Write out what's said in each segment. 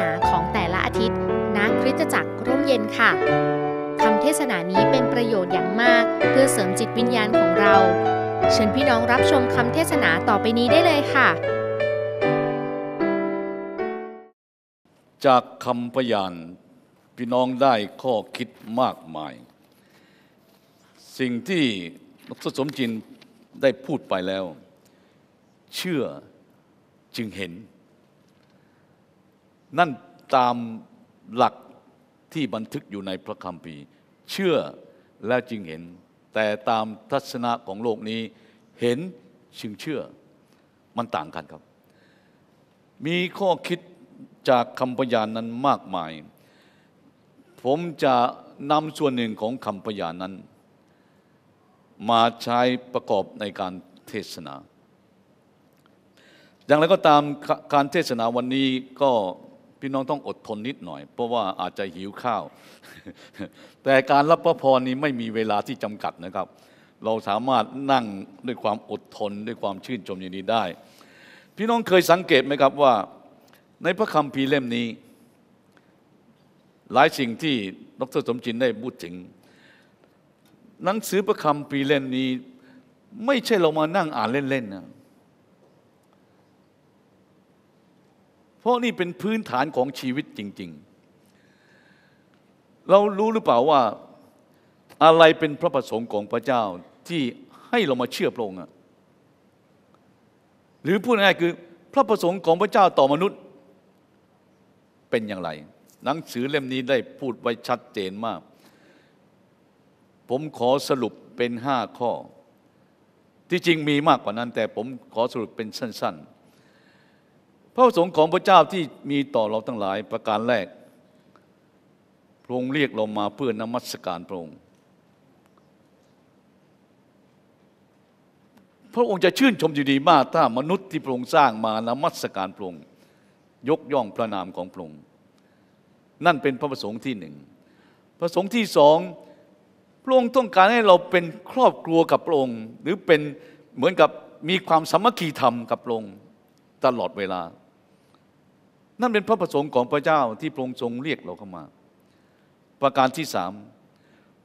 นาของแต่ละอาทิตย์ณคริสตจักรร่มเย็นค่ะคำเทศนานี้เป็นประโยชน์อย่างมากเพื่อเสริมจิตวิญญาณของเราเชิญพี่น้องรับชมคำเทศนาต่อไปนี้ได้เลยค่ะ จากคำพยานพี่น้องได้ข้อคิดมากมาย สิ่งที่ักสมจินได้พูดไปแล้ว เชื่อจึงเห็นนั่นตามหลักที่บันทึกอยู่ในพระคัมภีร์เชื่อและจึงเห็น แต่ตามทัศนะของโลกนี้เห็นจึงเชื่อ มันต่างกันครับ มีข้อคิดจากคำพยานนั้นมากมาย ผมจะนำส่วนหนึ่งของคำพยานนั้น มาใช้ประกอบในการเทศนา อย่างไรก็ตามการเทศนาวันนี้ก็พี่น้องต้องอดทนนิดหน่อยเพราะว่าอาจจะหิวข้าว แต่การรับพระพรนี้ไม่มีเวลาที่จำกัดนะครับ เราสามารถนั่งด้วยความอดทนด้วยความชื่นชมยินดีได้ พี่น้องเคยสังเกตไหมครับว่าในพระคัมภีร์เล่มนี้ หลายสิ่งที่ดรสมจินได้พูดถึงหนังสือพระคัมภีร์เล่มนี้ ไม่ใช่เรามานั่งอ่านเล่นๆนะเพราะนี่เป็นพื้นฐานของชีวิตจริงๆ เรารู้หรือเปล่าว่าอะไรเป็นพระประสงค์ของพระเจ้าที่ให้เรามาเชื่อพระองค์หรือพูดง่ายๆคือพระประสงค์ของพระเจ้าต่อมนุษย์เป็นอย่างไร หนังสือเล่มนี้ได้พูดไว้ชัดเจนมาก ผมขอสรุปเป็นห้าข้อ ที่จริงมีมากกว่านั้นแต่ผมขอสรุปเป็นสั้นๆพระประสงค์ของพระเจ้าที่มีต่อเราทั้งหลายประการแรกพระองค์เรียกเรามาเพื่อนมัสการพระองค์พระองค์จะชื่นชมอยู่ดีมากถ้ามนุษย์ที่พระองค์สร้างมานมัสการพระองค์ยกย่องพระนามของพระองค์นั่นเป็นพระประสงค์ที่หนึ่งประสงค์ที่สองพระองค์ต้องการให้เราเป็นครอบครัวกับพระองค์หรือเป็นเหมือนกับมีความสมัคคีธรรมกับพระองค์ตลอดเวลานั่นเป็นพระประสงค์ของพระเจ้าที่พระองค์ทรงเรียกเราเข้ามา ประการที่สาม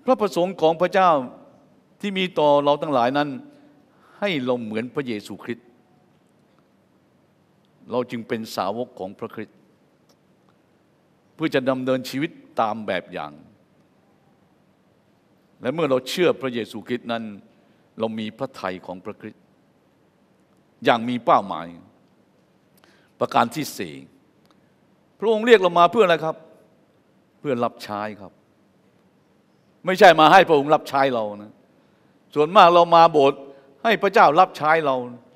พระประสงค์ของพระเจ้าที่มีต่อเราทั้งหลายนั้น ให้เราเหมือนพระเยซูคริสต์เราจึงเป็นสาวกของพระคริสต์เพื่อจะดำเนินชีวิตตามแบบอย่าง และเมื่อเราเชื่อพระเยซูคริสต์นั้น เรามีพระทัยของพระคริสต์อย่างมีเป้าหมาย ประการที่สี่พระองค์เรียกเรามาเพื่ออะไรครับ เพื่อรับใช้ครับ ไม่ใช่มาให้พระองค์รับใช้เรานะส่วนมากเรามาโบสถ์ให้พระเจ้ารับใช้เรา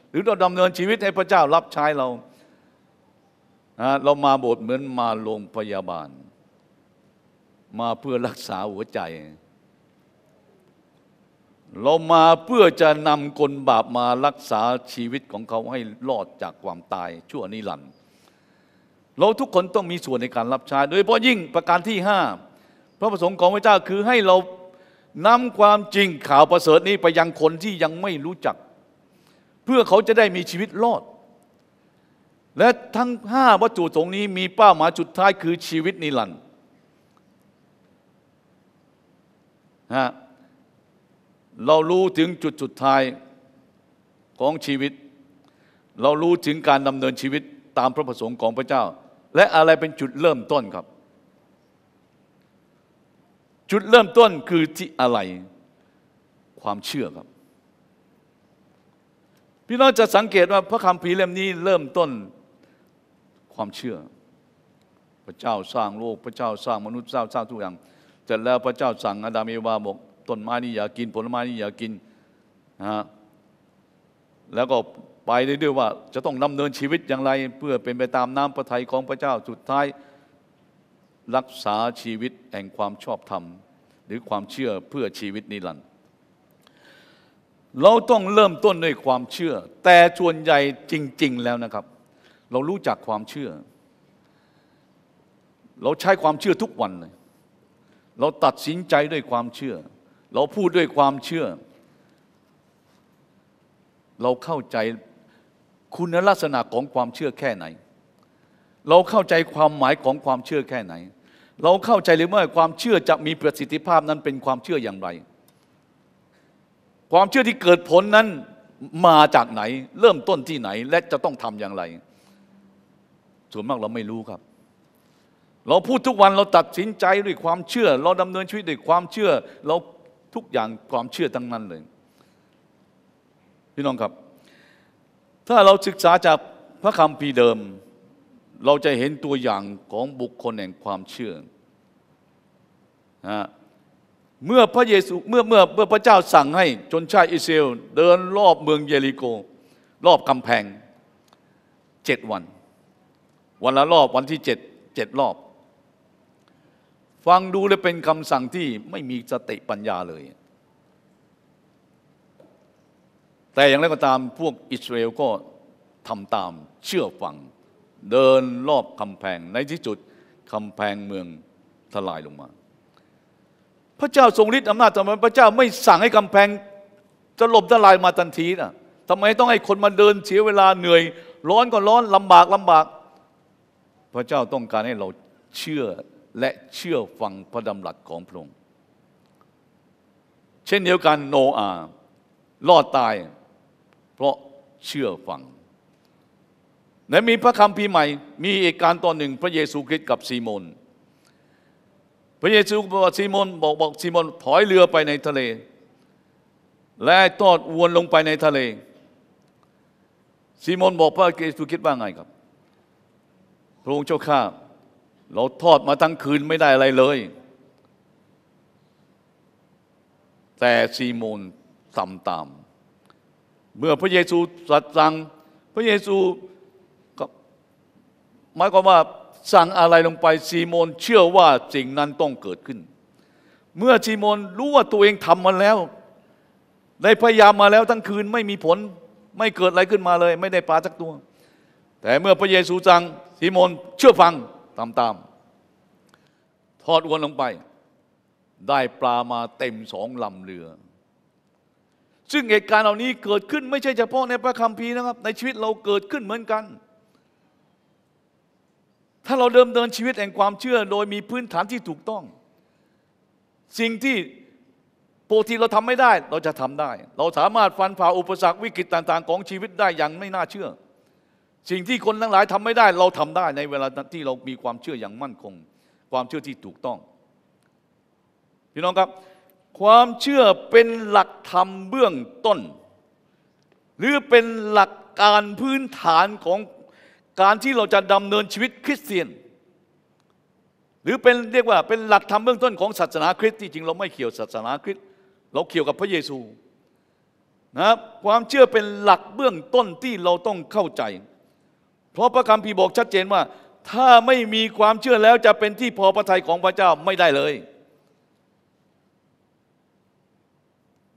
หรือเราดำเนินชีวิตให้พระเจ้ารับใช้เรานะเรามาโบสถ์เหมือนมาโรงพยาบาล มาเพื่อรักษาหัวใจ เรามาเพื่อจะนำคนบาปมารักษาชีวิตของเขาให้รอดจากความตาย ชั่วนิรันดรเราทุกคนต้องมีส่วนในการรับใช้โดยเฉพาะยิ่งประการที่ห้าพระประสงค์ของพระเจ้าคือให้เรานำความจริงข่าวประเสริฐนี้ไปยังคนที่ยังไม่รู้จัก เพื่อเขาจะได้มีชีวิตรอด และทั้งห้าวัตถุตรงนี้มีเป้าหมายจุดท้ายคือชีวิตนิรันดร์ฮะเรารู้ถึงจุดสุดท้ายของชีวิต เรารู้ถึงการดำเนินชีวิตตามพระประสงค์ของพระเจ้าและอะไรเป็นจุดเริ่มต้นครับ จุดเริ่มต้นคือที่อะไรความเชื่อครับ พี่น้องจะสังเกตว่าพระคำพีเล่มนี้ เริ่มต้นความเชื่อ พระเจ้าสร้างโลก พระเจ้าสร้างมนุษย์เจ้าสร้างทุกอย่างเสร็จแล้วพระเจ้าสั่งอาดามีวาบอกต้นไม้นี่อย่ากิน ผลไม้นี่อย่ากินนะฮะแล้วก็ไปเรื่อยๆว่าจะต้องดำเนินชีวิตอย่างไร เพื่อเป็นไปตามน้ำพระทัยของพระเจ้าสุดท้ายรักษาชีวิตแห่งความชอบธรรมหรือความเชื่อเพื่อชีวิตนิรันดร์เราต้องเริ่มต้นด้วยความเชื่อ แต่ส่วนใหญ่จริง ๆแล้วนะครับ เรารู้จักความเชื่อ เราใช้ความเชื่อทุกวันเลย เราตัดสินใจด้วยความเชื่อ เราพูดด้วยความเชื่อ เราเข้าใจคุณลักษณะของความเชื่อแค่ไหน เราเข้าใจความหมายของความเชื่อแค่ไหน เราเข้าใจหรือไม่ความเชื่อจะมีประสิทธิภาพนั้นเป็นความเชื่ออย่างไร ความเชื่อที่เกิดผลนั้นมาจากไหน เริ่มต้นที่ไหน และจะต้องทำอย่างไร ส่วนมากเราไม่รู้ครับ เราพูดทุกวัน เราตัดสินใจด้วยความเชื่อ เราดำเนินชีวิตด้วยความเชื่อ เราทุกอย่างความเชื่อทั้งนั้นเลย พี่น้องครับถ้าเราศึกษาจากพระคำพีเดิม เราจะเห็นตัวอย่างของบุคคลแห่งความเชื่อ นะ เมื่อพระเยซูเมื่อเมื่อเมื่อพระเจ้าสั่งให้ชนชาติอิสราเอลเดินรอบเมืองเยริโกรอบกำแพงเจ็ดวัน วันละรอบวันที่เจ็ดเจ็ดรอบ ฟังดูเลยเป็นคำสั่งที่ไม่มีสติปัญญาเลยแต่อย่างไรก็ตามพวกอิสราเอลก็ทำตามเชื่อฟังเดินรอบกำแพง ในที่สุดกำแพงเมืองทลายลงมา พระเจ้าทรงฤทธิ์อำนาจทำไมพระเจ้าไม่สั่งให้กำแพงจะลบทลายมาทันทีนะทำไมต้องให้คนมาเดินเสียเวลาเหนื่อยร้อนก็ร้อนลำบากลำบาก พระเจ้าต้องการให้เราเชื่อและเชื่อฟังพระดำรัสของพระองค์เช่นเดียวกันโนอาห์รอดตายเพราะเชื่อฟัง และมีพระคำพีใหม่ มีเอกการตอนหนึ่งพระเยซูคริสต์กับซีโมน พระเยซูบอกซีโมนบอกบอกซีโมนถอยเรือไปในทะเล และตอดอวนลงไปในทะเลซีโมนบอกพระเยซูคริสต์ว่าไงครับพระองค์เจ้าข้าเราทอดมาทั้งคืนไม่ได้อะไรเลย แต่ซีโมนทำตามเมื่อพระเยซูสัตสั่งพระเยซูหมายความว่าสั่งอะไรลงไป ซีโมนเชื่อว่าสิ่งนั้นต้องเกิดขึ้น เมื่อซีโมนรู้ว่าตัวเองทำมาแล้วได้พยายามมาแล้วทั้งคืนไม่มีผลไม่เกิดอะไรขึ้นมาเลย ไม่ได้ปลาสักตัว แต่เมื่อพระเยซูสั่งซีโมนเชื่อฟังตามตาม ทอดอวนลงไป ได้ปลามาเต็มสองลำเรือซึ่งเหตุการณ์เหล่านี้เกิดขึ้นไม่ใช่เฉพาะในพระคัมภีร์นะครับ ในชีวิตเราเกิดขึ้นเหมือนกัน ถ้าเราเดิมเดินชีวิตแห่งความเชื่อ โดยมีพื้นฐานที่ถูกต้อง สิ่งที่ปกติเราทำไม่ได้เราจะทำได้ เราสามารถฟันฝ่าอุปสรรควิกฤตต่างๆของชีวิตได้อย่างไม่น่าเชื่อ สิ่งที่คนทั้งหลายทำไม่ได้เราทำได้ในเวลาที่เรามีความเชื่ออย่างมั่นคง ความเชื่อที่ถูกต้องพี่น้องครับความเชื่อเป็นหลักธรรมเบื้องต้น หรือเป็นหลักการพื้นฐานของการที่เราจะดำเนินชีวิตคริสเตียน หรือเป็นเรียกว่าเป็นหลักธรรมเบื้องต้นของศาสนาคริสต์ที่จริงเราไม่เกี่ยวศาสนาคริสต์เราเกี่ยวกับพระเยซูนะครับความเชื่อเป็นหลักเบื้องต้นที่เราต้องเข้าใจเพราะพระคัมภีร์บอกชัดเจนว่า ถ้าไม่มีความเชื่อแล้วจะเป็นที่พอพระทัยของพระเจ้าไม่ได้เลย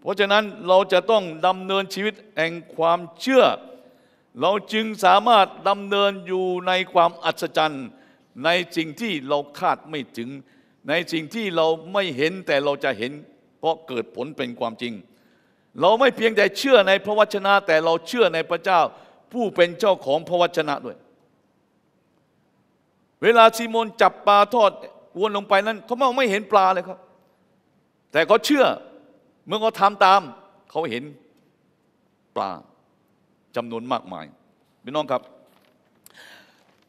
เพราะฉะนั้นเราจะต้องดำเนินชีวิตแห่งความเชื่อ เราจึงสามารถดำเนินอยู่ในความอัศจรรย์ในสิ่งที่เราคาดไม่ถึง ในสิ่งที่เราไม่เห็นแต่เราจะเห็นเพราะเกิดผลเป็นความจริง เราไม่เพียงแต่เชื่อในพระวจนะแต่เราเชื่อในพระเจ้า ผู้เป็นเจ้าของพระวจนะด้วย เวลาซีโมนจับปลาทอดวนลงไปนั้นเขาไม่เห็นปลาเลยครับ แต่เขาเชื่อมื่อเขาทำตามเขาเห็นปลาจำนวนมากมายพี่น้องครับ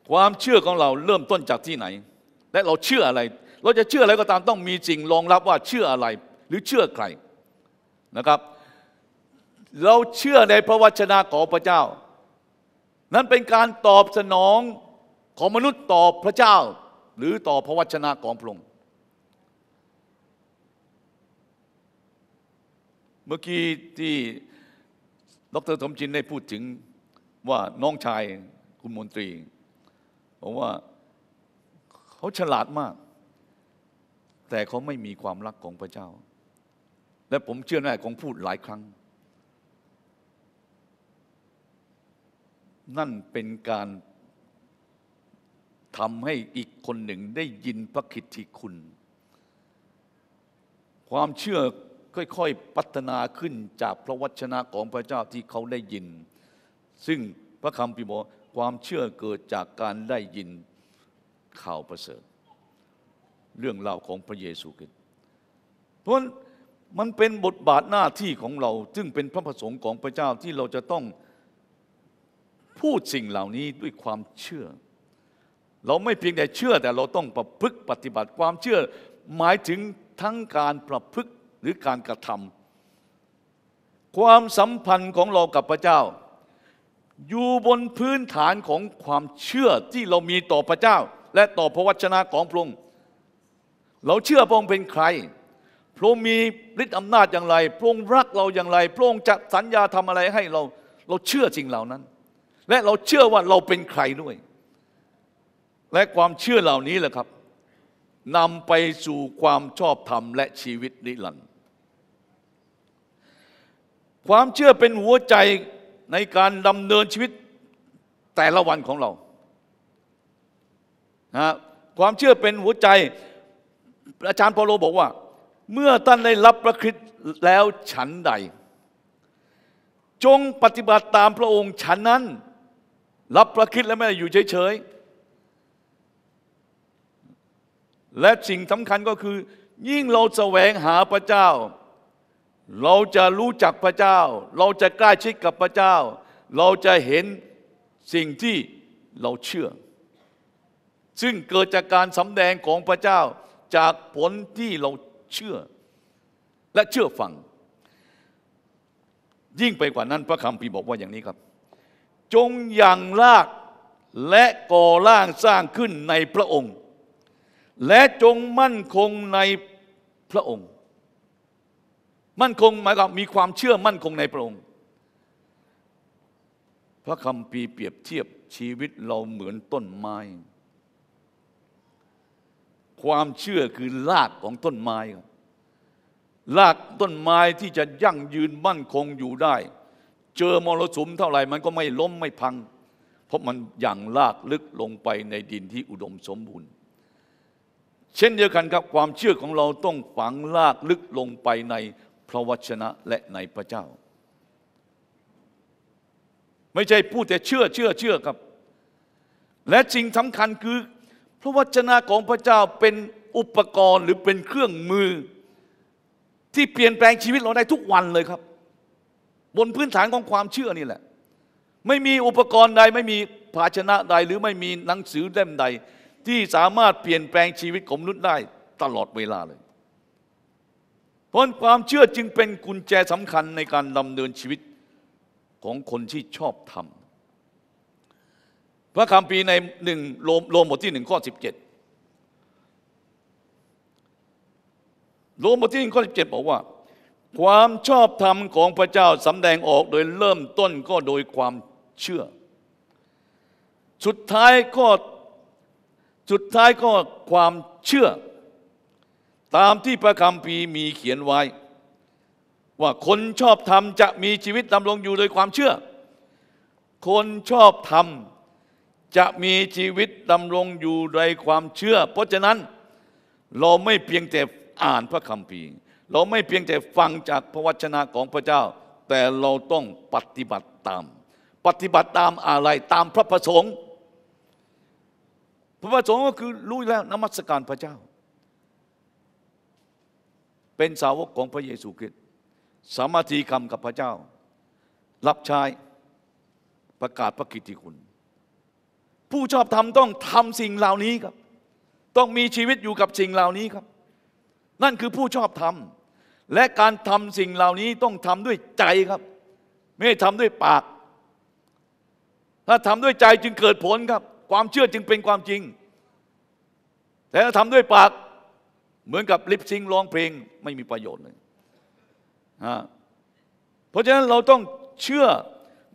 ความเชื่อของเราเริ่มต้นจากที่ไหน และเราเชื่ออะไร เราจะเชื่ออะไรก็ตามต้องมีจริงรองรับว่าเชื่ออะไร หรือเชื่อใครนะครับ เราเชื่อในพระวจนะของพระเจ้านั้นเป็นการตอบสนองของมนุษย์ต่อพระเจ้า หรือต่อพระวจนะของพระองค์มื่อกี้ที่ดรสมชินได้พูดถึงว่าน้องชายคุณมนตรีผมว่าเขาฉลาดมาก แต่เขาไม่มีความรักของพระเจ้าและผมเชื่อแน่ของพูดหลายครั้ง นั่นเป็นการทำให้อีกคนหนึ่งได้ยินพระคิดที่คุณ ความเชื่อค่อยๆพัฒนาขึ้นจากพระวจนะของพระเจ้าที่เขาได้ยิน ซึ่งพระคำพิบอกความเชื่อเกิดจากการได้ยินข่าวประเสริฐ เรื่องเล่าของพระเยซูคริสต์เพราะมันเป็นบทบาทหน้าที่ของเรา ซึ่งเป็นพระประสงค์ของพระเจ้าที่เราจะต้องพูดสิ่งเหล่านี้ด้วยความเชื่อ เราไม่เพียงแต่เชื่อแต่เราต้องประพฤติปฏิบัติความเชื่อหมายถึงทั้งการประพฤติหรือการกระทำความสัมพันธ์ของเรากับพระเจ้า อยู่บนพื้นฐานของความเชื่อที่เรามีต่อพระเจ้า และต่อพระวจนะของพระองค์เราเชื่อพระองค์เป็นใคร พระองค์มีฤทธิ์อำนาจอย่างไร พระองค์รักเราอย่างไร พระองค์จะสัญญาทำอะไรให้เราเราเชื่อสิ่งเหล่านั้น และเราเชื่อว่าเราเป็นใครด้วย และความเชื่อเหล่านี้แหละครับนำไปสู่ความชอบธรรม และชีวิตนิรันดร์ความเชื่อเป็นหัวใจในการดำเนินชีวิตแต่ละวันของเรา นะความเชื่อเป็นหัวใจ อาจารย์เปอโลบอกว่า เมื่อท่านได้รับพระคริสต์แล้วฉันใด จงปฏิบัติตามพระองค์ฉันนั้น รับพระคิดแล้วไม่ได้อยู่เฉย ๆ และสิ่งสำคัญก็คือ ยิ่งเราแสวงหาพระเจ้าเราจะรู้จักพระเจ้า เราจะใกล้ชิดกับพระเจ้า เราจะเห็นสิ่งที่เราเชื่อ ซึ่งเกิดจากการสำแดงของพระเจ้าจากผลที่เราเชื่อและเชื่อฟัง ยิ่งไปกว่านั้นพระคำปีบอกว่าอย่างนี้ครับ จงยังรากและก่อร่างสร้างขึ้นในพระองค์ และจงมั่นคงในพระองค์มั่นคงหมายความมีความเชื่อมั่นคงในพระองค์พระคำปีเปรียบเทียบชีวิตเราเหมือนต้นไม้ ความเชื่อคือรากของต้นไม้รากต้นไม้ที่จะยั่งยืนมั่นคงอยู่ได้ เจอมรสุมเท่าไหร่มันก็ไม่ล้มไม่พัง เพราะมันอย่างลากลึกลงไปในดินที่อุดมสมบูรณ์ เช่นเดียวกันครับความเชื่อของเราต้องฝังลากลึกลงไปในพระวจนะและในพระเจ้า ไม่ใช่พูดแต่เชื่อเชื่อเชื่อครับ และจริงสำคัญคือ พระวจนะของพระเจ้าเป็นอุปกรณ์หรือเป็นเครื่องมือที่เปลี่ยนแปลงชีวิตเราได้ทุกวันเลยครับ บนพื้นฐานของความเชื่อนี่แหละ ไม่มีอุปกรณ์ใดไม่มีภาชนะใดหรือไม่มีหนังสือเล่มใดที่สามารถเปลี่ยนแปลงชีวิตของมนุษย์ได้ ตลอดเวลาเลยพราะความเชื่อจึงเป็นกุญแจสำคัญในการดำเนินชีวิตของคนที่ชอบธรรม พระคำปีในหนึ่งโลมบทที่หนึ่งข้อสิบเจ็ดโลมบทที่หนึ่งข้อสิบเจ็ดบอกว่า ความชอบธรรมของพระเจ้าสำแดงออกโดยเริ่มต้นก็โดยความเชื่อ สุดท้ายก็สุดท้ายก็ความเชื่อตามที่พระคำภีมีเขียนไว้ ว่าคนชอบธรรมจะมีชีวิตดำรงอยู่โดยความเชื่อ คนชอบธรรมจะมีชีวิตดำรงอยู่โดยความเชื่อ เพราะฉะนั้นเราไม่เพียงแต่อ่านพระคำภีเราไม่เพียงแต่ฟังจากพระวจนะของพระเจ้า แต่เราต้องปฏิบัติตาม ปฏิบัติตามอะไรตามพระประสงค์พระประสงค์ก็คือรู้แล้วนมัสการพระเจ้าเป็นสาวกของพระเยซูคริสต์สามาคคีคำกับพระเจ้า รับใช้ ประกาศพระกิตติคุณ ผู้ชอบธรรมต้องทำสิ่งเหล่านี้ครับ ต้องมีชีวิตอยู่กับสิ่งเหล่านี้ครับ นั่นคือผู้ชอบธรรม และการทำสิ่งเหล่านี้ต้องทำด้วยใจครับ ไม่ได้ทำด้วยปาก ถ้าทำด้วยใจจึงเกิดผลครับ ความเชื่อจึงเป็นความจริง แต่ถ้าทำด้วยปากเหมือนกับลิปซิงร้องเพลงไม่มีประโยชน์เลย เพราะฉะนั้นเราต้องเชื่อ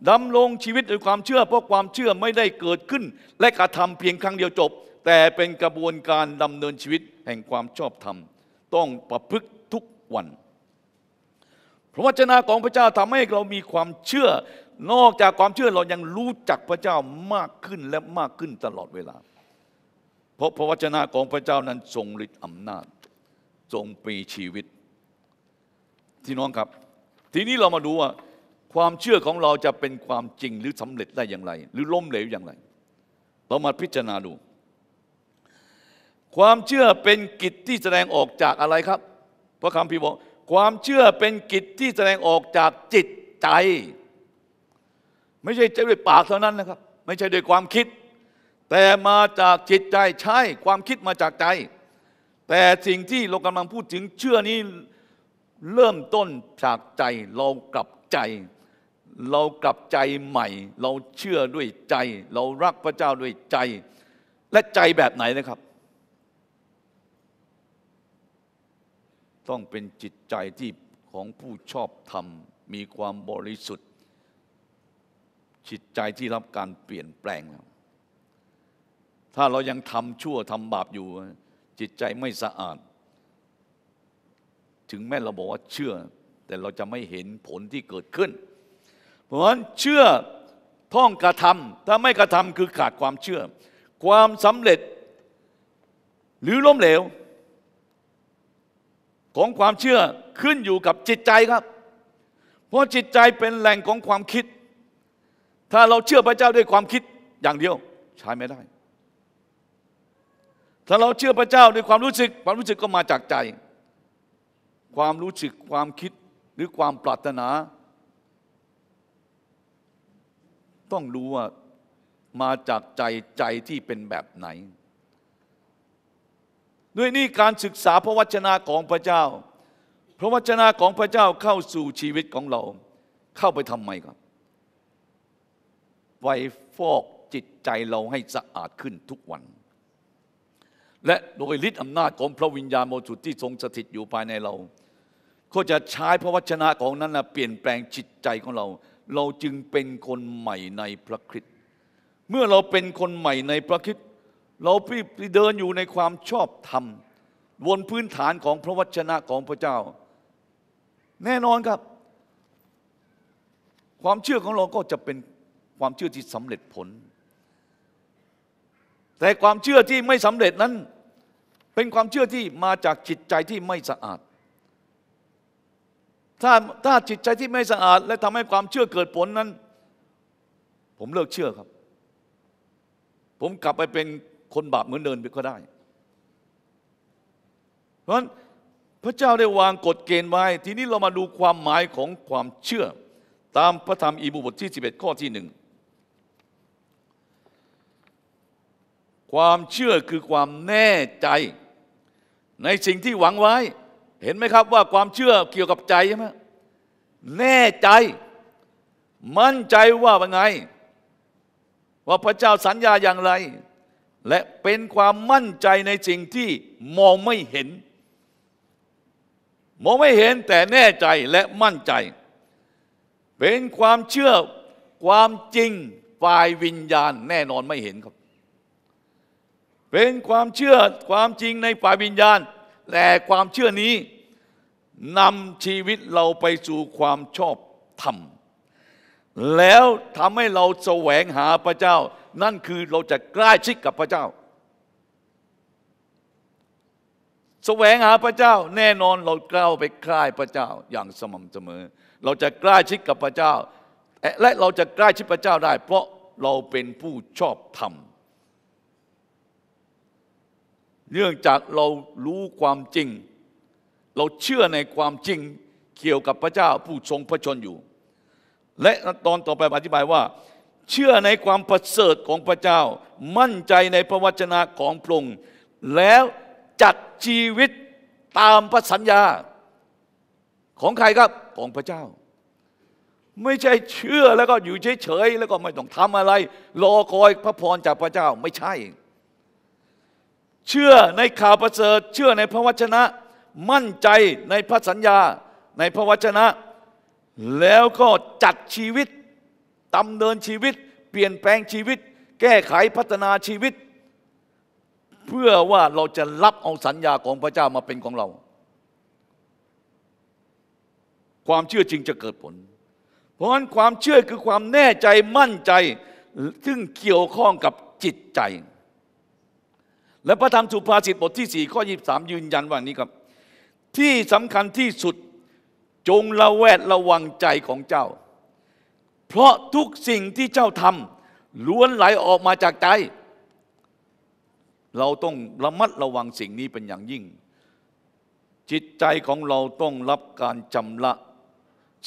ดำรงชีวิตด้วยความเชื่อ เพราะความเชื่อไม่ได้เกิดขึ้น และกระทำเพียงครั้งเดียวจบ แต่เป็นกระบวนการดำเนินชีวิตแห่งความชอบธรรมต้องประพฤติทุกวัน พระวจนะของพระเจ้าทำให้เรามีความเชื่อนอกจากความเชื่อเรายังรู้จักพระเจ้ามากขึ้นและมากขึ้นตลอดเวลา เพราะพระวจนะของพระเจ้านั้นทรงฤทธิ์อำนาจทรงปีชีวิตที่น้องครับ ทีนี้เรามาดูว่า ความเชื่อของเราจะเป็นความจริงหรือสำเร็จได้อย่างไร หรือล้มเหลวอย่างไรเรามาพิจารณาดู ความเชื่อเป็นกิจที่แสดงออกจากอะไรครับพระคำพี่บอกความเชื่อเป็นกิจที่แสดงออกจากจิตใจ ไม่ใช่ใด้วยปากเท่านั้นนะครับ ไม่ใช่ด้วยความคิด แต่มาจากจิตใจใช่ความคิดมาจากใจแต่สิ่งที่เรากำลังพูดถึงเชื่อนี้เริ่มต้นจากใจ เรากลับใจ เรากลับใจใหม่ เราเชื่อด้วยใจ เรารักพระเจ้าด้วยใจ และใจแบบไหนนะครับ ต้องเป็นจิตใจที่ของผู้ชอบธรรมมีความบริสุทธิ์ จิตใจที่รับการเปลี่ยนแปลงแล้วถ้าเรายังทำชั่วทำบาปอยู่จิตใจไม่สะอาด ถึงแม้เราบอกว่าเชื่อ แต่เราจะไม่เห็นผลที่เกิดขึ้น เพราะฉะนั้นเชื่อท่องกระทำถ้าไม่กระทำคือขาดความเชื่อ ความสำเร็จหรือล้มเหลวของความเชื่อขึ้นอยู่กับจิตใจครับ เพราะจิตใจเป็นแหล่งของความคิด ถ้าเราเชื่อพระเจ้าด้วยความคิดอย่างเดียวใช้ไม่ได้ถ้าเราเชื่อพระเจ้าด้วยความรู้สึกความรู้สึกก็มาจากใจ ความรู้สึกความคิดหรือความปรารถนา ต้องรู้ว่ามาจากใจใจที่เป็นแบบไหนด้วยนี่การศึกษาพระวจนะของพระเจ้า พระวจนะของพระเจ้าเข้าสู่ชีวิตของเรา เข้าไปทำไมครับไว้ฟอกจิตใจเราให้สะอาดขึ้นทุกวันและโดยฤทธิอำนาจของพระวิญญาณบริสุทธิ์ที่ทรงสถิตอยู่ภายในเรา ก็จะใช้พระวจนะของนั้นนะเปลี่ยนแปลงจิตใจของเรา เราจึงเป็นคนใหม่ในพระคริสต์เมื่อเราเป็นคนใหม่ในพระคริสต์เราพี่เดินอยู่ในความชอบธรรมบนพื้นฐานของพระวจนะของพระเจ้า แน่นอนครับ ความเชื่อของเราก็จะเป็นความเชื่อที่สำเร็จผลแต่ความเชื่อที่ไม่สำเร็จนั้น เป็นความเชื่อที่มาจากจิตใจที่ไม่สะอาด ถ้าถ้าจิตใจที่ไม่สะอาด และทำให้ความเชื่อเกิดผลนั้น ผมเลิกเชื่อครับ ผมกลับไปเป็นคนบาปเหมือนเดิมก็ได้ เพราะฉะนั้นพระเจ้าได้วางกฎเกณฑ์ไว้ ทีนี้เรามาดูความหมายของความเชื่อ ตามพระธรรมอีบูบทที่11 ข้อที่หนึ่งความเชื่อคือความแน่ใจ ในสิ่งที่หวังไว้ เห็นไหมครับว่าความเชื่อเกี่ยวกับใจใช่ไหมแน่ใจ มั่นใจว่าเป็นไง ว่าพระเจ้าสัญญาอย่างไร และเป็นความมั่นใจในสิ่งที่มองไม่เห็นมองไม่เห็นแต่แน่ใจและมั่นใจ เป็นความเชื่อความจริงฝ่ายวิญญาณ แน่นอนไม่เห็นครับเป็นความเชื่อความจริงในฝ่ายวิญญาณแต่ความเชื่อนี้นำชีวิตเราไปสู่ความชอบธรรม แล้วทำให้เราแสวงหาพระเจ้า นั่นคือเราจะใกล้ชิดกับพระเจ้า แสวงหาพระเจ้า แน่นอนเรากล้าไปใกล้พระเจ้าอย่างสม่ำเสมอ เราจะใกล้ชิดกับพระเจ้า และเราจะใกล้ชิดพระเจ้าได้ เพราะเราเป็นผู้ชอบธรรมเนื่องจากเรารู้ความจริงเราเชื่อในความจริงเกี่ยวกับพระเจ้าผู้ทรงพระชนอยู่ และตอนต่อไปอธิบายว่า เชื่อในความประเสริฐของพระเจ้า มั่นใจในพระวจนะของพระองค์แล้วจัดชีวิตตามพระสัญญาของใครครับของพระเจ้า ไม่ใช่เชื่อแล้วก็อยู่เฉยๆแล้วก็ไม่ต้องทำอะไร รอคอยพระพรจากพระเจ้าไม่ใช่เชื่อในข่าวประเสริฐเชื่อในพระวจนะ มั่นใจใน พระสัญญาในพระวจนะ แล้วก็จัดชีวิตดำเนินชีวิตเปลี่ยนแปลงชีวิต แก้ไขพัฒนาชีวิต เพื่อว่าเราจะรับเอาสัญญาของพระเจ้ามาเป็นของเรา ความเชื่อจริงจะเกิดผล เพราะฉะนั้นความเชื่อ คือความแน่ใจมั่นใจซึ่งเกี่ยวข้องกับจิตใจและพระธรรมสุภาษิตบทที่4ข้อยามยืนยันว่านี้ครับ ที่สำคัญที่สุดจงระแวดระวังใจของเจ้า เพราะทุกสิ่งที่เจ้าทำล้วนไหลออกมาจากใจ เราต้องระมัดระวังสิ่งนี้เป็นอย่างยิ่ง จิตใจของเราต้องรับการจำระ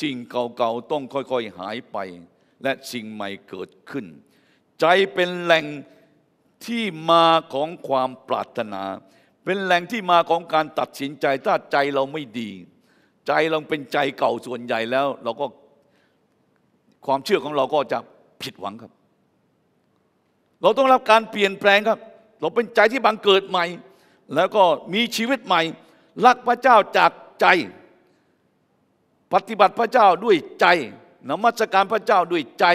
สิ่งเก่าๆต้องค่อยๆหายไป และสิ่งใหม่เกิดขึ้น ใจเป็นแหล่งที่มาของความปรารถนา เป็นแหล่งที่มาของการตัดสินใจ ถ้าใจเราไม่ดี ใจเราเป็นใจเก่าส่วนใหญ่แล้ว เราก็ความเชื่อของเราก็จะผิดหวังครับ เราต้องรับการเปลี่ยนแปลงครับ เราเป็นใจที่บังเกิดใหม่ แล้วก็มีชีวิตใหม่ รักพระเจ้าจากใจ ปฏิบัติพระเจ้าด้วยใจ นมัสการพระเจ้าด้วยใจ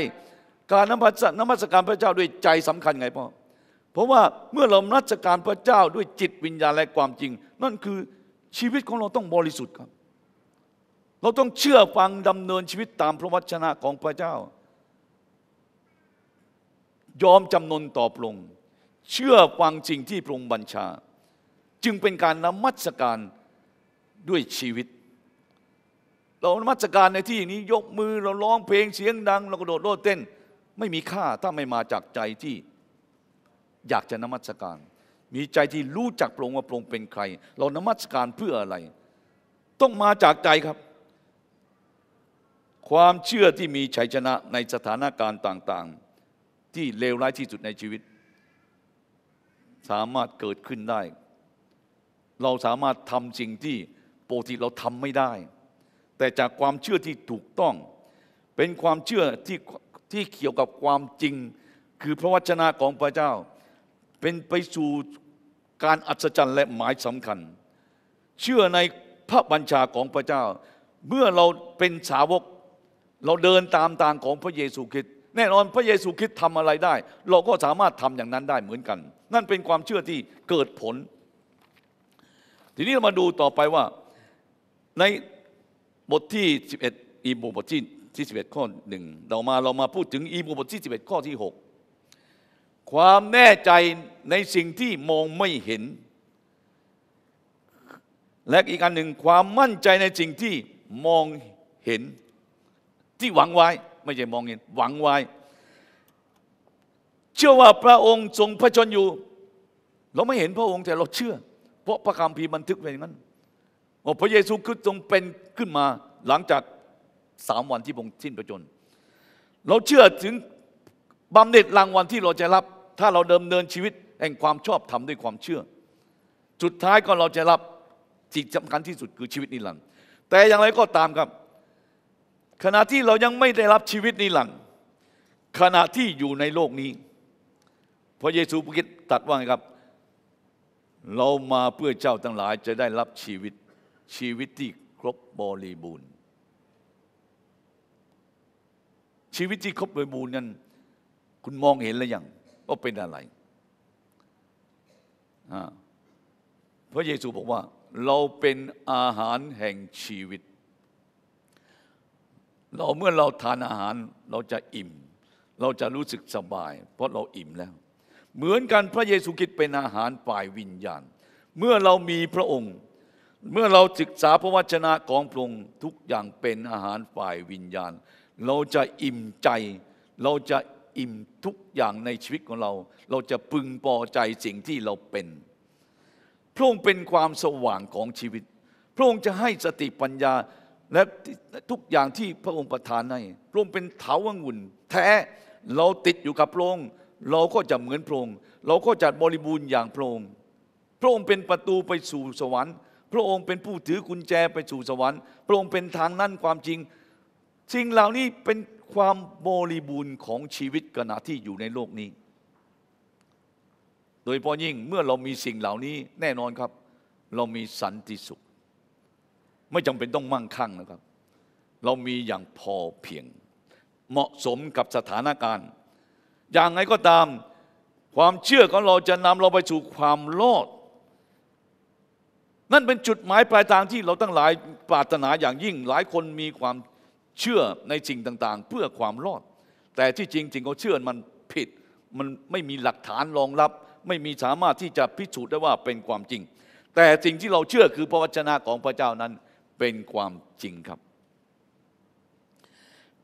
การนมัสการพระเจ้าด้วยใจสำคัญไงพ่อเพราะว่าเมื่อเรารัชการพระเจ้าด้วยจิตวิญญาณและความจริง นั่นคือชีวิตของเราต้องบริสุทธิ์ครับ เราต้องเชื่อฟังดำเนินชีวิตตามพระวจนะของพระเจ้า ยอมจำนนต่อพระองค์เชื่อฟังสิ่งที่พระองค์บัญชา จึงเป็นการนมัสการด้วยชีวิต เรานมัสการในที่นี้ยกมือเราร้องเพลงเสียงดังเรากระโดดโลดเต้นไม่มีค่าถ้าไม่มาจากใจที่อยากจะนมัสการมีใจที่รู้จักพระองค์ว่าพระองค์เป็นใคร เรานมัสการเพื่ออะไร ต้องมาจากใจครับ ความเชื่อที่มีชัยชนะในสถานการณ์ต่างๆ ที่เลวร้ายที่สุดในชีวิต สามารถเกิดขึ้นได้ เราสามารถทำสิ่งที่ปกติเราทำไม่ได้ แต่จากความเชื่อที่ถูกต้อง เป็นความเชื่อที่ที่เกี่ยวกับความจริงคือพระวจนะของพระเจ้าเป็นไปสู่การอัศจรรย์และหมายสำคัญ เชื่อในพระบัญชาของพระเจ้า เมื่อเราเป็นสาวกเราเดินตามทางของพระเยซูคริสต์แน่นอนพระเยซูคริสต์ทำอะไรได้ เราก็สามารถทำอย่างนั้นได้เหมือนกัน นั่นเป็นความเชื่อที่เกิดผล ทีนี้เรามาดูต่อไปว่าในบทที่ 11 อีโูบทที่ที่11ข้อหนึ่งเรามาเรามาพูดถึงอีโูบทที่11ข้อที่ 6ความแน่ใจในสิ่งที่มองไม่เห็น และอีกอันหนึ่งความมั่นใจในสิ่งที่มองเห็นที่หวังไว้ไม่ใช่มองเห็น หวังไว้ เชื่อว่าพระองค์ทรงพระชนอยู่ เราไม่เห็นพระองค์แต่เราเชื่อ เพราะพระคัมภีร์บันทึกไว้อย่างนั้นพระเยซูคริสต์ทรงเป็นขึ้นมาหลังจากสามวันที่พระองค์สิ้นพระชนเราเชื่อถึงบำเหน็จรางวัลที่เราจะรับถ้าเราเดิมเนินชีวิตแห่งความชอบธรรมด้วยความเชื่อ สุดท้ายก็เราจะรับสิ่งสำคัญที่สุดคือชีวิตนิรันดร์แต่อย่างไรก็ตามครับ ขณะที่เรายังไม่ได้รับชีวิตนิรันดร์ขณะที่อยู่ในโลกนี้พระเยซูพริสตตัดว่าไงครับ เรามาเพื่อเจ้าทั้งหลาย จะได้รับชีวิตชีวิตที่ครบบริบูรณ์ชีวิตที่ครบบริบูรณ์นั้นคุณมองเห็นหรือยังว่าเป็นอะไร พระเยซูบอกว่า เราเป็นอาหารแห่งชีวิต เราเมื่อเราทานอาหารเราจะอิ่ม เราจะรู้สึกสบาย เพราะเราอิ่มแล้ว เหมือนกันพระเยซูคริสต์เป็นอาหารฝ่ายวิญญาณ เมื่อเรามีพระองค์ เมื่อเราศึกษาพระวจนะของพระองค์ทุกอย่างเป็นอาหารฝ่ายวิญญาณ เราจะอิ่มใจเราจะอิ่มทุกอย่างในชีวิตของเรา เราจะพึงพอใจสิ่งที่เราเป็น พระองค์เป็นความสว่างของชีวิต พระองค์จะให้สติปัญญาและทุกอย่างที่พระองค์ประทานให้ พระองค์เป็นเถาวงุ่น แท้ เราติดอยู่กับพระองค์ เราก็จะเหมือนพระองค์ เราก็จะบริบูรณ์อย่างพระองค์ พระองค์เป็นประตูไปสู่สวรรค์ พระองค์เป็นผู้ถือกุญแจไปสู่สวรรค์ พระองค์เป็นทางนั่นความจริงสิ่งเหล่านี้เป็นความบริบูรณ์ของชีวิตขณะที่อยู่ในโลกนี้ โดยพอยิ่งเมื่อเรามีสิ่งเหล่านี้แน่นอนครับ เรามีสันติสุขไม่จำเป็นต้องมั่งคั่งนะครับ เรามีอย่างพอเพียงเหมาะสมกับสถานการณ์ อย่างไรก็ตามความเชื่อของเราจะนำเราไปสู่ความรอดนั่นเป็นจุดหมายปลายทางที่เราตั้งหลายปรารถนาอย่างยิ่งหลายคนมีความเชื่อในสิ่งต่างๆ เพื่อความรอด แต่ที่จริงริงเขาเชื่อมันผิด มันไม่มีหลักฐานรองรับ ไม่มีสามารถที่จะพิสูจน์ได้ว่าเป็นความจริง แต่สิ่งที่เราเชื่อคือพระวจนะของพระเจ้านั้นเป็นความจริงครับ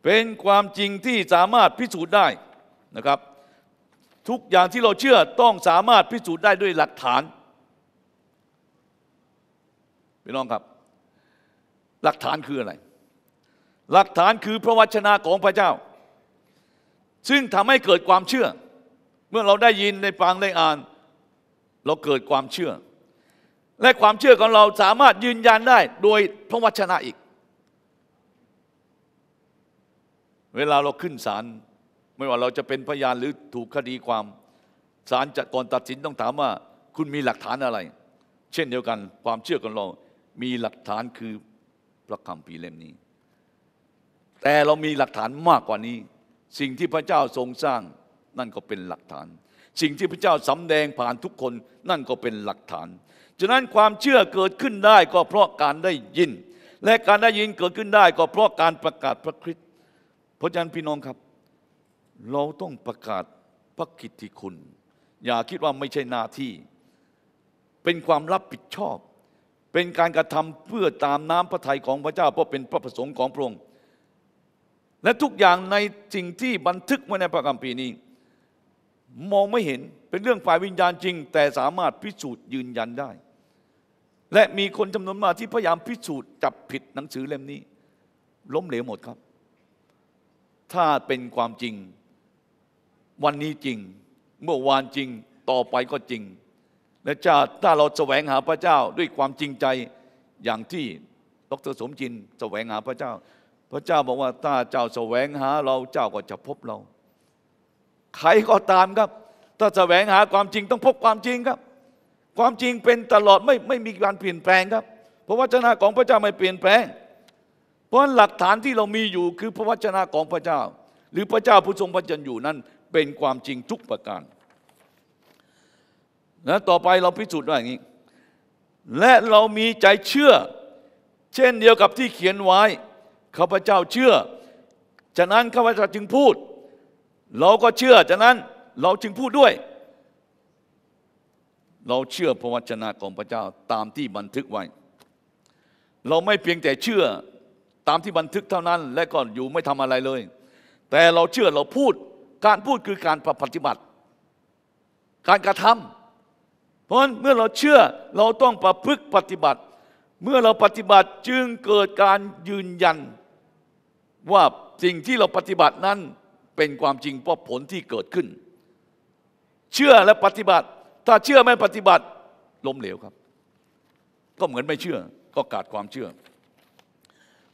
เป็นความจริงที่สามารถพิสูจน์ได้นะครับ ทุกอย่างที่เราเชื่อต้องสามารถพิสูจน์ได้ด้วยหลักฐานพี่น้องครับหลักฐานคืออะไรหลักฐานคือพระวจนะของพระเจ้า ซึ่งทำให้เกิดความเชื่อ เมื่อเราได้ยินได้ฟังได้อ่าน เราเกิดความเชื่อ และความเชื่อของเราสามารถยืนยันได้โดยพระวจนะอีก เวลาเราขึ้นศาลไม่ว่าเราจะเป็นพยานหรือถูกคดีความศาลจะก่อนตัดสินต้องถามว่าคุณมีหลักฐานอะไร เช่นเดียวกันความเชื่อของเรามีหลักฐานคือพระคำปีเล่มนี้แต่เรามีหลักฐานมากกว่านี้ สิ่งที่พระเจ้าทรงสร้างนั่นก็เป็นหลักฐาน สิ่งที่พระเจ้าสำแดงผ่านทุกคนนั่นก็เป็นหลักฐานฉะนั้นความเชื่อเกิดขึ้นได้ก็เพราะการได้ยินและการได้ยินเกิดขึ้นได้ ก็เพราะการประกาศพระคริสต์เพราะฉะนั้นพี่น้องครับ เราต้องประกาศพระกิตติคุณ อย่าคิดว่าไม่ใช่หน้าที่ เป็นความรับผิดชอบ เป็นการกระทำเพื่อตามน้ำพระทัยของพระเจ้าเพราะเป็นพระประสงค์ของพระองค์และทุกอย่างในสิ่งที่บันทึกไว้ในพระคัมภีร์นี้ มองไม่เห็นเป็นเรื่องฝ่ายวิญญาณจริง แต่สามารถพิสูจน์ยืนยันได้ และมีคนจำนวนมากที่พยายามพิสูจน์จับผิดหนังสือเล่มนี้ ล้มเหลวหมดครับ ถ้าเป็นความจริงวันนี้จริงเมื่อวานจริงต่อไปก็จริง และจะถ้าเราแสวงหาพระเจ้าด้วยความจริงใจอย่างที่ดรสมจินแสวงหาพระเจ้าพระเจ้าบอกว่าถ้าเจ้าแสวงหา เราเจ้าก็จะพบเราใครก็ตามครับ ถ้าแสวงหาความจริงต้องพบความจริงครับ ความจริงเป็นตลอดไม่ไม่มีการเปลี่ยนแปลงครับพระวจนะของพระเจ้าไม่เปลี่ยนแปลง เพราะหลักฐานที่เรามีอยู่คือ พระวจนะของพระเจ้า หรือพระเจ้าผู้ทรงพระจันอยู่นั้นเป็นความจริงทุกประการนะต่อไปเราพิสูจน์ว่าอย่างนี้ และเรามีใจเชื่อ เช่นเดียวกับที่เขียนไว้ข้าพเจ้าเชื่อ ฉะนั้นข้าพเจ้าจึงพูด เราก็เชื่อ ฉะนั้นเราจึงพูดด้วย เราเชื่อพระวจนะของพระเจ้าตามที่บันทึกไว้ เราไม่เพียงแต่เชื่อตามที่บันทึกเท่านั้น และก็อยู่ไม่ทำอะไรเลย แต่เราเชื่อเราพูด การพูดคือการปฏิบัติ การกระทำ เพราะเมื่อเราเชื่อเราต้องประพฤติปฏิบัติ เมื่อเราปฏิบัติจึงเกิดการยืนยันว่าสิ่งที่เราปฏิบัตินั้นเป็นความจริงเพราะผลที่เกิดขึ้น เชื่อและปฏิบัติ ถ้าเชื่อไม่ปฏิบัติล้มเหลวครับ ก็เหมือนไม่เชื่อก็ขาดความเชื่อ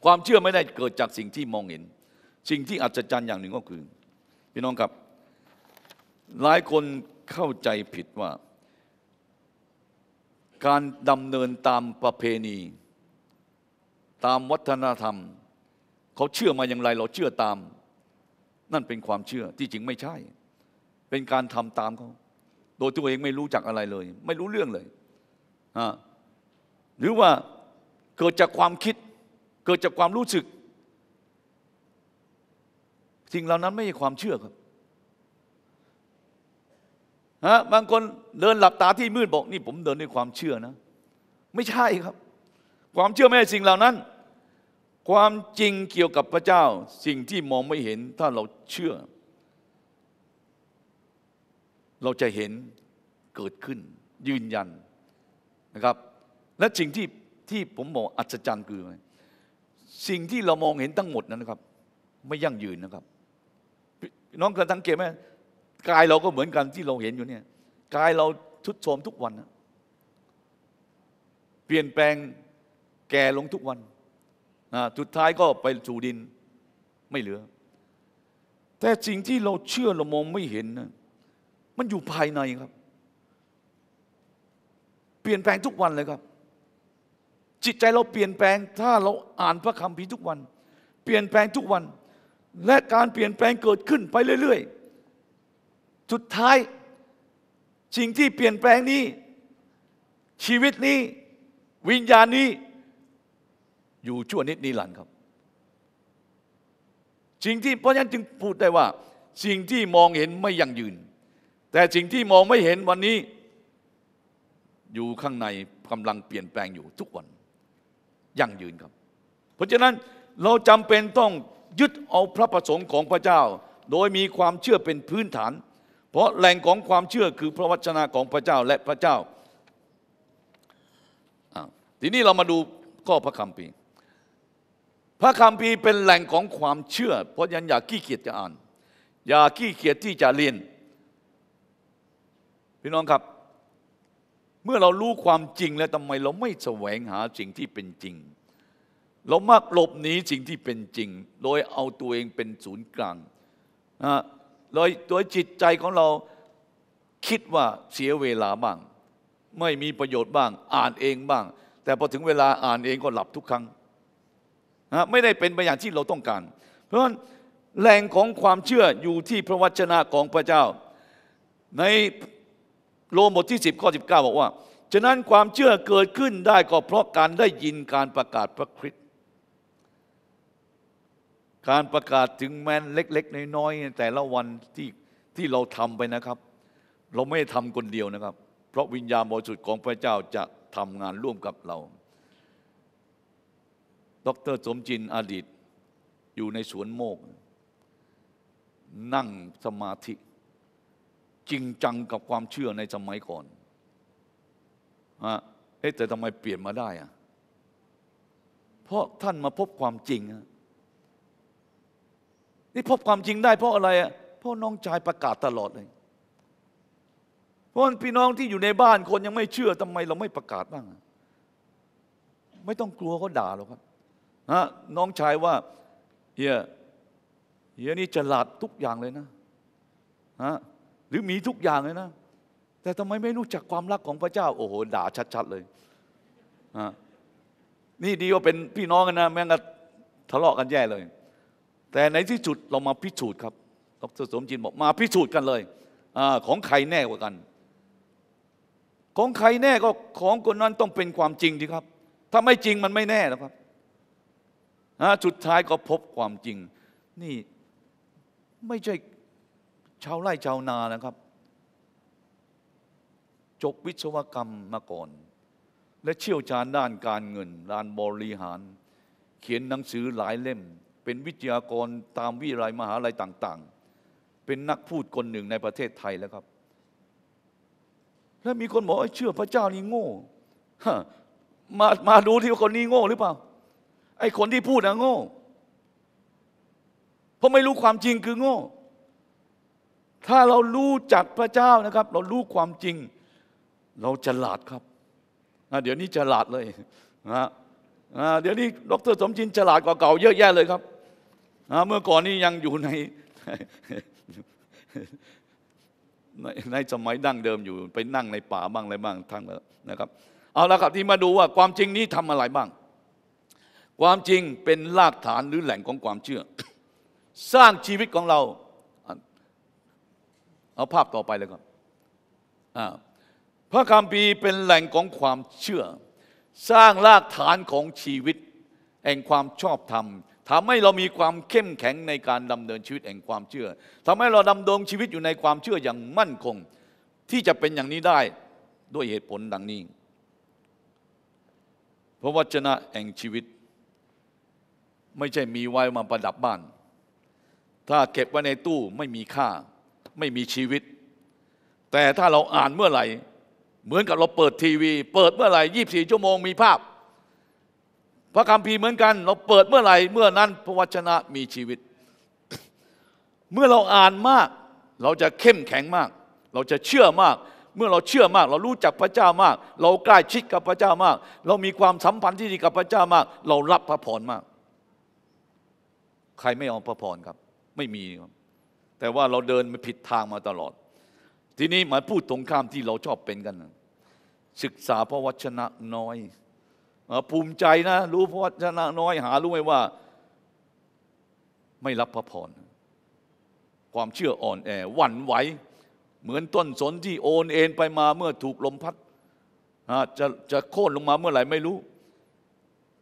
ความเชื่อไม่ได้เกิดจากสิ่งที่มองเห็น สิ่งที่อัศจรรย์อย่างหนึ่งก็คือพี่น้องครับ หลายคนเข้าใจผิดว่า การดำเนินตามประเพณี ตามวัฒนธรรมเขาเชื่อมาอย่างไรเราเชื่อตาม นั่นเป็นความเชื่อ ที่จริงไม่ใช่ เป็นการทำตามเขาโดยตัวเองไม่รู้จักอะไรเลย ไม่รู้เรื่องเลย หรือว่าเกิดจากความคิด เกิดจากความรู้สึก สิ่งเหล่านั้นไม่ใช่ความเชื่อครับฮะบางคนเดินหลับตาที่มืดบอก นี่ผมเดินด้วยความเชื่อนะ ไม่ใช่ครับ ความเชื่อไม่ใช่สิ่งเหล่านั้นความจริงเกี่ยวกับพระเจ้า สิ่งที่มองไม่เห็นถ้าเราเชื่อ เราจะเห็นเกิดขึ้นยืนยันนะครับ และสิ่งที่ที่ผมบอกอัศจรรย์คืออะไรสิ่งที่เรามองเห็นทั้งหมดนั้นนะครับ ไม่ยั่งยืนนะครับ น้องเคยสังเกตไหมกายเราก็เหมือนกันที่เราเห็นอยู่เนี่ยกายเราทุดโทรมทุกวันนะเปลี่ยนแปลงแก่ลงทุกวันสุดท้ายก็ไปสู่ดินไม่เหลือ แต่สิ่งที่เราเชื่อเรามองไม่เห็นนะมันอยู่ภายในครับ เปลี่ยนแปลงทุกวันเลยครับ จิตใจเราเปลี่ยนแปลง ถ้าเราอ่านพระคัมภีร์ทุกวัน เปลี่ยนแปลงทุกวัน และการเปลี่ยนแปลงเกิดขึ้นไปเรื่อยๆ สุดท้ายสิ่งที่เปลี่ยนแปลงนี้ ชีวิตนี้ วิญญาณนี้อยู่ชั่วนิดนิรันดร์ครับสิ่งที่เพราะฉะนั้นจึงพูดได้ว่า สิ่งที่มองเห็นไม่ยั่งยืน แต่สิ่งที่มองไม่เห็นวันนี้อยู่ข้างในกำลังเปลี่ยนแปลงอยู่ทุกวันยั่งยืนครับ เพราะฉะนั้นเราจำเป็นต้องยึดเอาพระประสงค์ของพระเจ้า โดยมีความเชื่อเป็นพื้นฐาน เพราะแหล่งของความเชื่อคือพระวจนะของพระเจ้าและพระเจ้าทีนี้เรามาดูข้อพระคำปีร์พระคัมภีร์เป็นแหล่งของความเชื่อ เพราะยันอยากขี้เกียจจะอ่าน อย่าขี้เกียจที่จะเรียน พี่น้องครับ เมื่อเรารู้ความจริงแล้วทำไม เราไม่แสวงหาสิ่งที่เป็นจริง เรามักหลบหนีสิ่งที่เป็นจริง โดยเอาตัวเองเป็นศูนย์กลางนะโดยโดยจิตใจของเราคิดว่าเสียเวลาบ้าง ไม่มีประโยชน์บ้าง อ่านเองบ้าง แต่พอถึงเวลาอ่านเองก็หลับทุกครั้งนะไม่ได้เป็นไปอย่างที่เราต้องการ เพราะฉะนั้นแหล่งของความเชื่ออยู่ที่พระวจนะของพระเจ้า ในโลมบทที่ 10 ข้อ 19 บอกว่า ฉะนั้นความเชื่อเกิดขึ้นได้ก็เพราะการได้ยินการประกาศพระคริสต์การประกาศถึงแม้นเล็กๆน้อยๆแต่ละวันที่ที่เราทำไปนะครับ เราไม่ทำคนเดียวนะครับเพราะวิญญาณบริสุทธิ์ของพระเจ้าจะทำงานร่วมกับเราดรสมจินอดีตอยู่ในสวนโมก นั่งสมาธิ จริงจังกับความเชื่อในสมัยก่อนฮะเอ๊ะแต่ทำไมเปลี่ยนมาได้อะเพราะท่านมาพบความจริงนี่พบความจริงได้เพราะอะไรอ่ะเพราะน้องชายประกาศตลอดเลยเพราะพี่น้องที่อยู่ในบ้านคนยังไม่เชื่อทำไม เราไม่ประกาศบ้างไม่ต้องกลัวเขาด่าหรอกครับนะน้องชายว่าเฮียเฮียนี่ฉลาดทุกอย่างเลยนะฮะหรือมีทุกอย่างเลยนะแต่ทำไมไม่รู้จักความรักของพระเจ้าโอ้โหด่าชัดๆเลยนี่ดีว่าเป็นพี่น้องกันนะ แม่งก็ทะเลาะกันแย่เลย แต่ในที่สุดเรามาพิสูจน์ครับดรสมจินบอกมาพิสูจน์กันเลยอของใครแน่กว่ากัน ของใครแน่ก็ของคนนั้นต้องเป็นความจริงดีครับ ถ้าไม่จริงมันไม่แน่นะครับสุดท้ายก็พบความจริง นี่ไม่ใช่ชาวไร่ชาวนานะครับ จบวิศวกรรมมาก่อน และเชี่ยวชาญด้านการเงินด้านบริหาร เขียนหนังสือหลายเล่ม เป็นวิทยากรตามวิทยาลัยมหาลัยต่างๆ เป็นนักพูดคนหนึ่งในประเทศไทยแล้วครับ แล้วมีคนบอกเชื่อพระเจ้านี่โง่มามาดูที่คนนี้โง่หรือเปล่าไอ้คนที่พูดอะโง่เพราะไม่รู้ความจริงคือโง่ ถ้าเรารู้จักพระเจ้านะครับ เรารู้ความจริง เราฉลาดครับ เดี๋ยวนี้ฉลาดเลยนะเดี๋ยวนี้ ดร สมจินฉลาดกว่าเก่าเยอะแยะเลยครับ เมื่อก่อนนี้ยังอยู่ในในสมัยดั้งเดิมอยู่ไปนั่งในป่าบ้างอะไรบ้างทั้งนะครับ เอาละครับที่มาดูว่าความจริงนี้ทำอะไรบ้างความจริงเป็นรากฐานหรือแหล่งของความเชื่อ สร้างชีวิตของเราเอาภาพต่อไปเลยครับพระคัมภีร์เป็นแหล่งของความเชื่อ สร้างรากฐานของชีวิตแห่งความชอบธรรมทำให้เรามีความเข้มแข็งในการดำเนินชีวิตแห่งความเชื่อทำให้เราดำินชีวิตอยู่ในความเชื่ออย่างมั่นคง ที่จะเป็นอย่างนี้ได้ด้วยเหตุผลดังนี้พระวจนะแห่งชีวิตไม่ใช่มีไว้มาประดับบ้าน ถ้าเก็บไว้ในตู้ไม่มีค่า ไม่มีชีวิต แต่ถ้าเราอ่านเมื่อไหร่เหมือนกับเราเปิดทีวี เปิดเมื่อไหร่ยีบสี่ชั่วโมงมีภาพ พระคัมภีร์เหมือนกัน เราเปิดเมื่อไหร่เมื่อนั้นพระวจนะมีชีวิต เมื่อเราอ่านมาก เราจะเข้มแข็งมาก เราจะเชื่อมาก เมื่อเราเชื่อมาก เรารู้จักพระเจ้ามาก เราใกล้ชิดกับพระเจ้ามาก เรามีความสัมพันธ์ที่ดีกับพระเจ้ามาก เรารับพระพรมากใครไม่เอาพระพรครับ ไม่มีครับแต่ว่าเราเดินมาผิดทางมาตลอด ทีนี้มาพูดตรงข้ามที่เราชอบเป็นกัน ศึกษาพระวจนะน้อยภูมิใจนะ รู้พระวจนะน้อย หา รู้ไหมว่า ไม่รับพระพรความเชื่ออ่อนแอหวั่นไหว เหมือนต้นสนที่โอนเอ็นไปมาเมื่อถูกลมพัดจะจะโค่นลงมาเมื่อไหร่ไม่รู้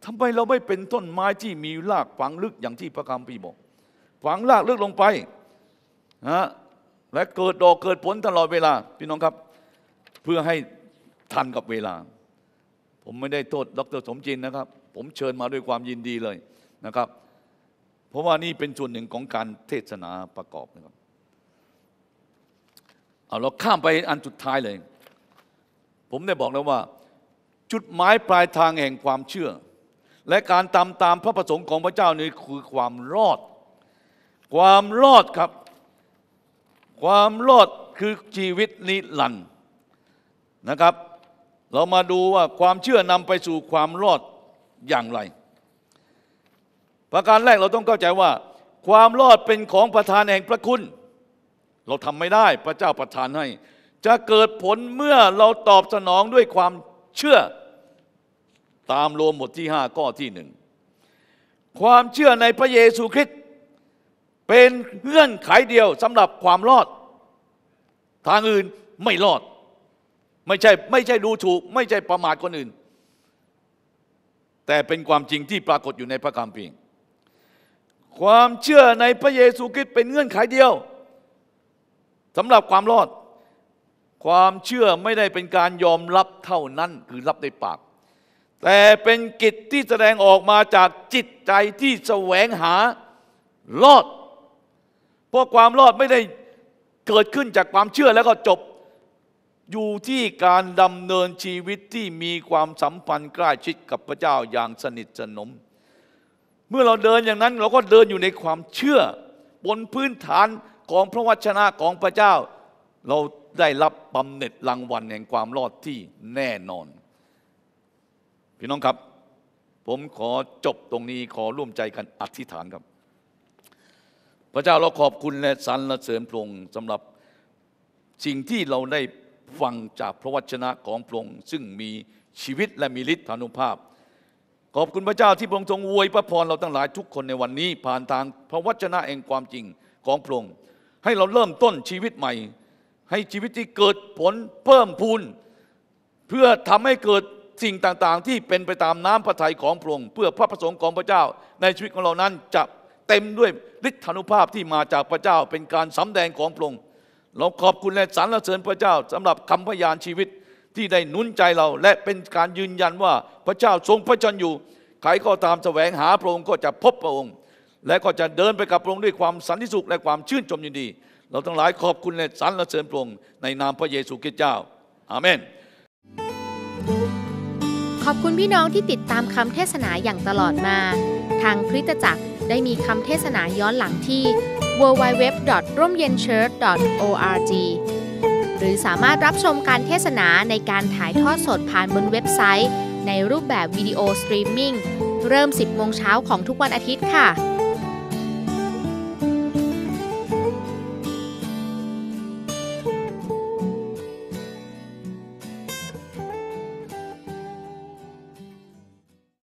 ทำไมเราไม่เป็นต้นไม้ที่มีรากฝังลึกอย่างที่พระคัมภีร์บอก ฝังรากลึกลงไปนะและเกิดดอกเกิดผลตลอดเวลา พี่น้องครับเพื่อให้ทันกับเวลา ผมไม่ได้โทษดร สมจินนะครับ ผมเชิญมาด้วยความยินดีเลยนะครับ เพราะว่านี่เป็นส่วนหนึ่งของการเทศนาประกอบนะครับเอาเราข้ามไปอันสุดท้ายเลย ผมได้บอกแล้วว่าจุดหมายปลายทางแห่งความเชื่อและการทำตามพระประสงค์ของพระเจ้านี่คือความรอด ความรอดครับ ความรอดคือชีวิตนิรันดร์นะครับ เรามาดูว่าความเชื่อนำไปสู่ความรอดอย่างไร ประการแรกเราต้องเข้าใจว่าความรอดเป็นของประธานแห่งพระคุณ เราทำไม่ได้พระเจ้าประทานให้ จะเกิดผลเมื่อเราตอบสนองด้วยความเชื่อตามโรมบทที่5ข้อที่หนึ่งความเชื่อในพระเยซูคริสต์เป็นเงื่อนไขเดียวสำหรับความรอด ทางอื่นไม่รอด ไม่ใช่ไม่ใช่ดูถูก ไม่ใช่ประมาทคนอื่น แต่เป็นความจริงที่ปรากฏอยู่ในพระคัมภีร์ความเชื่อในพระเยซูคริสต์เป็นเงื่อนไขเดียวสำหรับความรอด ความเชื่อไม่ได้เป็นการยอมรับเท่านั้นคือรับในปากแต่เป็นกิจที่แสดงออกมาจากจิตใจที่แสวงหารอด เพราะความรอดไม่ได้เกิดขึ้นจากความเชื่อแล้วก็จบ อยู่ที่การดำเนินชีวิตที่มีความสัมพันธ์ใกล้ชิดกับพระเจ้าอย่างสนิท สนม เมื่อเราเดินอย่างนั้นเราก็เดินอยู่ในความเชื่อ บนพื้นฐานของพระวจนะของพระเจ้า เราได้รับบำเหน็จรางวัลแห่งความรอดที่แน่นอนพี่น้องครับผมขอจบตรงนี้ขอร่วมใจกันอธิษฐานครับ พระเจ้าเราขอบคุณและสรรเสริญพระองค์สำหรับสิ่งที่เราได้ฟังจากพระวจนะของพระองค์ซึ่งมีชีวิตและมีฤทธานุภาพ ขอบคุณพระเจ้าที่พระองค์ทรงอวยพระพรเราทั้งหลายทุกคนในวันนี้ผ่านทางพระวจนะแห่งความจริงของพระองค์ให้เราเริ่มต้นชีวิตใหม่ ให้ชีวิตที่เกิดผลเพิ่มพูนเพื่อทำให้เกิดสิ่งต่างๆ ที่เป็นไปตามน้ำพระทัยของพระองค์เพื่อพระประสงค์ของพระเจ้า ในชีวิตของเรานั้นจะเต็มด้วยฤทธานุภาพที่มาจากพระเจ้า เป็นการสำแดงของพระองค์เราขอบคุณและสรรเสริญพระเจ้าสำหรับคำพยานชีวิตที่ได้นุนใจเรา และเป็นการยืนยันว่าพระเจ้าทรงพระชนอยู่ใครก็ตามแสวงหาพระองค์ก็จะพบพระองค์ และก็จะเดินไปกับพระองค์ด้วยความสันติสุขและความชื่นชมยินดี เราทั้งหลายขอบคุณและสรรเสริญพระองค์ในนามพระเยซูคริสต์เจ้า อาเมนขอบคุณพี่น้องที่ติดตามคำเทศนาอย่างตลอดมา ทางคริสตจักรได้มีคำเทศนาย้อนหลังที่ www.romyenchurch.org หรือสามารถรับชมการเทศนาในการถ่ายทอดสดผ่านบนเว็บไซต์ ในรูปแบบวิดีโอสตรีมมิ่ง เริ่ม 10โมงเช้าของทุกวันอาทิตย์ค่ะ